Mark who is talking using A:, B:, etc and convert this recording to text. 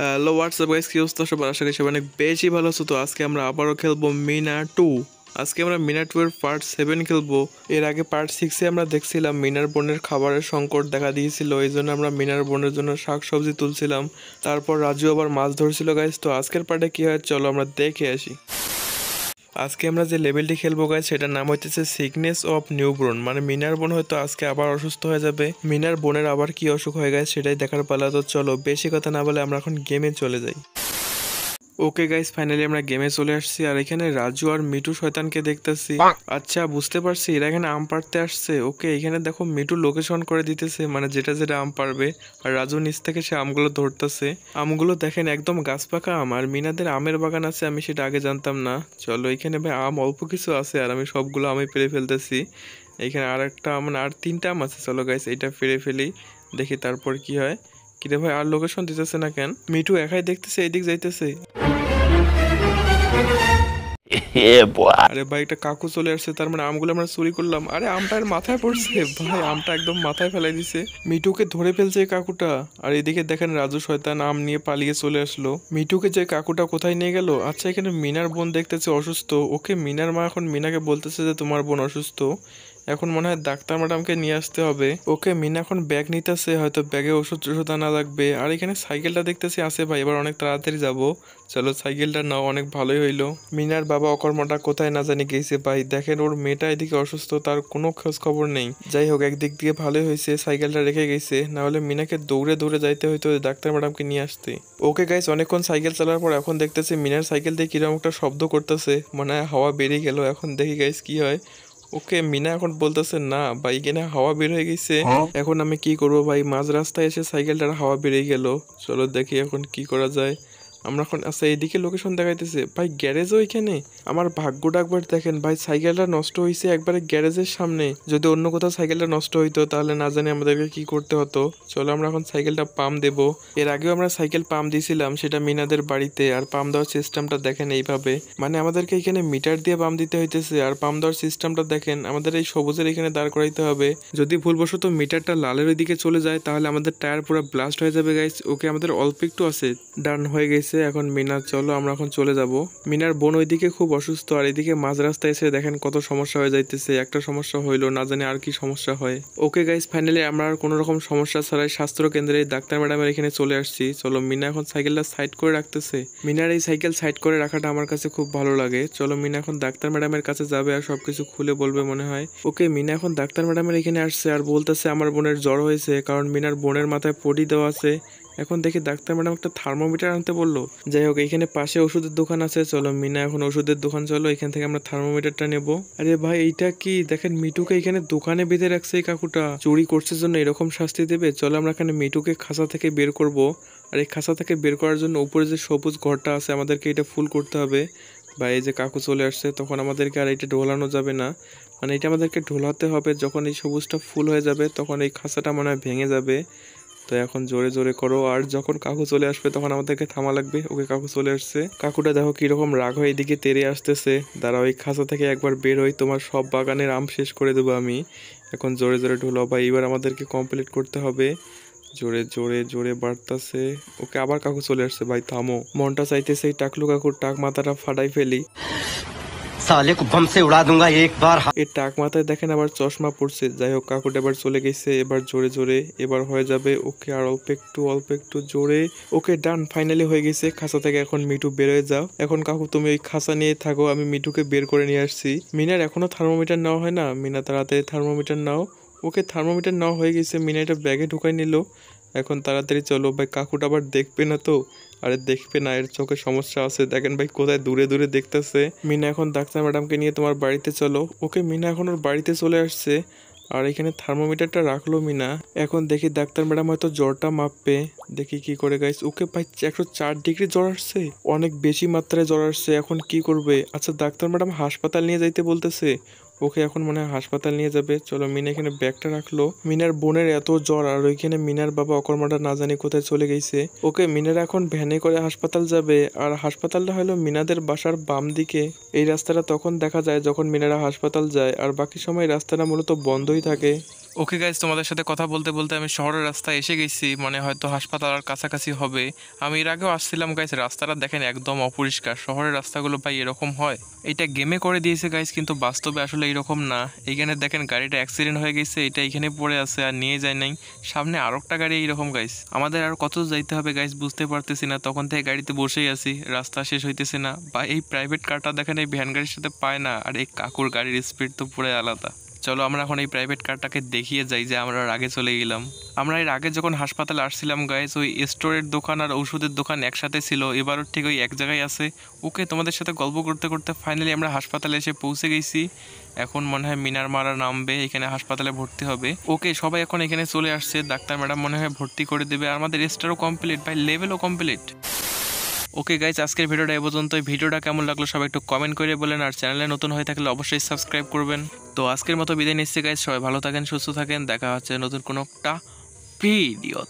A: Hello WhatsApp guys কি অবস্থা সবার আশা করি সবাই অনেক বেশি ভালো আছো তো আজকে আমরা আবারও খেলবো মিনা টু আজকে আমরা মিনা টু এর পার্ট সেভেন খেলবো এর আগে পার্ট সিক্সে আমরা দেখছিলাম মিনার বোনের খাবারের সংকট দেখা দিয়েছিল এই জন্য আমরা মিনার বোনের জন্য শাক সবজি তুলছিলাম তারপর রাজু আবার মাছ ধরছিল গাইস তো আজকের পার্টে কী হয় চলো আমরা দেখে আসি আজকে আমরা যে লেভেলটি খেলবো গাই সেটার নাম হচ্ছে সিকনেস অফ নিউ বোন মানে মিনার বোন হয়তো আজকে আবার অসুস্থ হয়ে যাবে মিনার বোনের আবার কি অসুখ হয়ে গেছে সেটাই দেখার পালা তো চলো বেশি কথা না বলে আমরা এখন গেমে চলে যাই ওকে গাইস ফাইনালি আমরা গেমে চলে আসছি আর এখানে রাজু আর মিটু শয়তানকে দেখতেছি আচ্ছা বুঝতে পারছি এরা এখানে আম পারতে আসছে ওকে এখানে দেখো মিটু লোকেশন করে দিতেছে মানে যেটা যেটা আম পারবে আর রাজু নিচ থেকে সে আমগুলো ধরতেছে আমগুলো দেখেন একদম গাছ পাকা আম আর মিনাদের আমের বাগান আছে আমি সেটা আগে জানতাম না চলো এখানে ভাই আম অল্প কিছু আছে আর আমি সবগুলো আমি পেরে ফেলতেছি এখানে আর একটা মানে আর তিনটা আম আছে চলো গাইস এটা ফেরে ফেলি দেখি তারপর কি হয় কিরে ভাই আর লোকেশন দিতেছে না কেন মিটু একাই দেখতেছে এইদিক যাইতেছে মানে আমটা একদম মাথায় ধরে ফেলছে কাকুটা আর এদিকে দেখেন রাজু শয়তান আম নিয়ে পালিয়ে চলে আসলো যে কাকুটা কোথায় নিয়ে আচ্ছা এখানে মিনার বোন দেখতেছে অসুস্থ ওকে মিনার মা এখন মিনাকে বলতেছে যে তোমার বোন অসুস্থ এখন মনে হয় ডাক্তার ম্যাডামকে নিয়ে আসতে হবে ওকে মিনা এখন ব্যাগ নিতেছে হয়তো ব্যাগে ওষুধ টষুধ আনা লাগবে আর এখানে সাইকেলটা দেখতেছি আসে ভাই এবার অনেক তাড়াতাড়ি যাব চলো সাইকেলটা নাও অনেক ভালোই হইলো মিনার বাবা অকর্মটা কোথায় না জানি গেছে ভাই দেখেন ওর মেয়েটা এদিকে অসুস্থ তার কোনো খোঁজ খবর নেই যাই হোক একদিক দিয়ে ভালোই হয়েছে সাইকেলটা রেখে গেছে না হলে মিনাকে দৌড়ে দৌড়ে যাইতে হয়তো ডাক্তার ম্যাডামকে নিয়ে আসতে ওকে গাইস অনেকক্ষণ সাইকেল চালার পর এখন দেখতেছি মিনার সাইকেল দিয়ে কিরকম একটা শব্দ করতেছে মনে হয় হাওয়া বেরিয়ে গেল এখন দেখি গাইস কি হয় ওকে মিনা এখন বলতেছে না ভাই এখানে হাওয়া বের হয়ে গেছে হ্যাঁ? এখন আমি কি করব ভাই মাঝ রাস্তায় এসে সাইকেলটার হাওয়া বেরিয়ে গেল চলো দেখি এখন কি করা যায় আমরা এখন আচ্ছা এদিকে লোকেশন দেখাইতেছে ভাই গ্যারেজ ওইখানে আমার ভাগ্যটা একবার দেখেন ভাই সাইকেলটা নষ্ট হয়েছে একবারে গ্যারেজের সামনে যদি অন্য কোথাও সাইকেলটা নষ্ট হইতো তাহলে না জানি আমাদেরকে কি করতে হতো চলো আমরা এখন সাইকেলটা পাম দেব এর আগেও আমরা সাইকেল পাম দিয়েছিলাম সেটা মিনাদের বাড়িতে আর পাম দেওয়ার সিস্টেমটা দেখেন এইভাবে মানে আমাদেরকে এখানে মিটার দিয়ে পাম দিতে হইতেছে আর পাম দেওয়ার সিস্টেমটা দেখেন আমাদের এই সবুজের এখানে দাঁড় করাইতে হবে যদি ভুলবশত মিটারটা লালের দিকে চলে যায় তাহলে আমাদের টায়ার পুরো ব্লাস্ট হয়ে যাবে গাইস ওকে আমাদের অল্প একটু আছে ডান হয়ে গেছে গেছে এখন মিনা চলো আমরা এখন চলে যাব মিনার বোন ওইদিকে খুব অসুস্থ আর এদিকে মাঝ রাস্তায় এসে দেখেন কত সমস্যা হয়ে যাইতেছে একটা সমস্যা হইলো না জানে আর কি সমস্যা হয় ওকে গাইজ ফাইনালি আমরা আর কোনো রকম সমস্যা ছাড়াই স্বাস্থ্য কেন্দ্রে ডাক্তার ম্যাডামের এখানে চলে আসছি চলো মিনা এখন সাইকেলটা সাইড করে রাখতেছে মিনার এই সাইকেল সাইড করে রাখাটা আমার কাছে খুব ভালো লাগে চলো মিনা এখন ডাক্তার ম্যাডামের কাছে যাবে আর সবকিছু খুলে বলবে মনে হয় ওকে মিনা এখন ডাক্তার ম্যাডামের এখানে আসছে আর বলতেছে আমার বোনের জ্বর হয়েছে কারণ মিনার বোনের মাথায় পটি দেওয়া আছে এখন দেখি ডাক্তার ম্যাডাম একটা থার্মোমিটার আনতে বললো যাই হোক এখানে পাশে ওষুধের দোকান আছে চলো মিনা এখন ওষুধের দোকান চলো এখান থেকে আমরা থার্মোমিটারটা নেব আরে ভাই এইটা কি দেখেন মিটুকে এখানে দোকানে বেঁধে রাখছে এই কাকুটা চুরি করছে জন্য এরকম শাস্তি দেবে চলো আমরা এখানে মিটুকে খাঁচা থেকে বের করব আর এই খাঁচা থেকে বের করার জন্য উপরে যে সবুজ ঘরটা আছে আমাদেরকে এটা ফুল করতে হবে বা এই যে কাকু চলে আসছে তখন আমাদেরকে আর এটা ঢোলানো যাবে না মানে এটা আমাদেরকে ঢোলাতে হবে যখন এই সবুজটা ফুল হয়ে যাবে তখন এই খাঁচাটা মনে হয় ভেঙে যাবে তো এখন জোরে জোরে করো আর যখন কাকু চলে আসবে তখন আমাদেরকে থামা লাগবে ওকে কাকু চলে আসছে কাকুটা দেখো কিরকম রাগ হয় এদিকে তেরে আসতেছে দাঁড়াও এই খাঁচা থেকে একবার বের হই তোমার সব বাগানের আম শেষ করে দেবো আমি এখন জোরে জোরে ঢোলাও ভাই এবার আমাদেরকে কমপ্লিট করতে হবে জোরে জোরে জোরে বাড়তাছে ওকে আবার কাকু চলে আসছে ভাই থামো মনটা চাইতেছে এই টাকলু কাকুর টাক মাথাটা ফাটাই ফেলি সালে কো উড়া দুঙ্গা একবার এই টাক মাথায় দেখেন আবার চশমা পড়ছে যাই হোক কাকুটা এবার চলে গেছে এবার জোরে জোরে এবার হয়ে যাবে ওকে আর অল্প একটু অল্প একটু জোরে ওকে ডান ফাইনালি হয়ে গেছে খাঁচা থেকে এখন মিঠু বেরোয় যাও এখন কাকু তুমি ওই খাঁচা নিয়ে থাকো আমি মিঠুকে বের করে নিয়ে আসছি মিনার এখনো থার্মোমিটার নেওয়া হয় না মিনা তাড়াতাড়ি থার্মোমিটার নাও ওকে থার্মোমিটার নেওয়া হয়ে গেছে মিনা এটা ব্যাগে ঢুকাই নিল এখন তাড়াতাড়ি চলো ভাই কাকুটা আবার দেখবে না তো আরে দেখবে না এর চোখে সমস্যা আছে দেখেন ভাই কোথায় দূরে দূরে দেখতেছে মিনা এখন ডাক্তার ম্যাডামকে নিয়ে তোমার বাড়িতে চলো ওকে মিনা এখন ওর বাড়িতে চলে আসছে আর এখানে থার্মোমিটারটা রাখলো মিনা এখন দেখি ডাক্তার ম্যাডাম হয়তো জ্বরটা মাপবে দেখি কি করে গাইস ওকে ভাই একশো চার ডিগ্রি জ্বর আসছে অনেক বেশি মাত্রায় জ্বর আসছে এখন কি করবে আচ্ছা ডাক্তার ম্যাডাম হাসপাতাল নিয়ে যাইতে বলতেছে ওকে এখন মনে হয় হাসপাতাল নিয়ে যাবে চলো মিনা এখানে ব্যাগটা রাখলো মিনার বোনের এত জ্বর আর ওইখানে মিনার বাবা অকর্মাটা না জানি কোথায় চলে গেছে ওকে মিনার এখন ভ্যানে করে হাসপাতাল যাবে আর হাসপাতালটা হলো মিনাদের বাসার বাম দিকে এই রাস্তাটা তখন দেখা যায় যখন মিনারা হাসপাতাল যায় আর বাকি সময় রাস্তাটা মূলত বন্ধই থাকে ওকে গাইজ তোমাদের সাথে কথা বলতে বলতে আমি শহরের রাস্তায় এসে গেছি মানে হয়তো হাসপাতাল আর কাছাকাছি হবে আমি এর আগেও আসছিলাম গাইজ রাস্তাটা দেখেন একদম অপরিষ্কার শহরের রাস্তাগুলো ভাই এরকম হয় এটা গেমে করে দিয়েছে গাইজ কিন্তু বাস্তবে আসলে এরকম না এইখানে দেখেন গাড়িটা অ্যাক্সিডেন্ট হয়ে গেছে এটা এখানে পড়ে আছে আর নিয়ে যায় নাই সামনে আর একটা গাড়ি এইরকম গাইজ আমাদের আর কত যাইতে হবে গাইজ বুঝতে পারতেছি না তখন থেকে গাড়িতে বসেই আছি রাস্তা শেষ হইতেছে না বা এই প্রাইভেট কারটা দেখেন এই ভ্যান গাড়ির সাথে পায় না আর এই কাকুর গাড়ির স্পিড তো পুরো আলাদা চলো আমরা এখন এই প্রাইভেট কারটাকে দেখিয়ে যাই যে আমরা আগে চলে গেলাম আমরা এর আগে যখন হাসপাতালে আসছিলাম গাইজ ওই স্টোরের দোকান আর ওষুধের দোকান একসাথে ছিল এবারও ঠিক ওই এক জায়গায় আছে ওকে তোমাদের সাথে গল্প করতে করতে ফাইনালি আমরা হাসপাতালে এসে পৌঁছে গেছি এখন মনে হয় মিনার মারা নামবে এখানে হাসপাতালে ভর্তি হবে ওকে সবাই এখন এখানে চলে আসছে ডাক্তার ম্যাডাম মনে হয় ভর্তি করে দেবে আমাদের স্টারও কমপ্লিট ভাই লেভেলও কমপ্লিট ওকে গাইজ আজকের ভিডিওটা এ পর্যন্তই ভিডিওটা কেমন লাগলো সবাই একটু কমেন্ট করে বলেন আর চ্যানেলে নতুন হয়ে থাকলে অবশ্যই সাবস্ক্রাইব করবেন তো আজকের মতো বিদায় নিচ্ছে গাইজ সবাই ভালো থাকেন সুস্থ থাকেন দেখা হচ্ছে নতুন কোনো একটা ভিডিও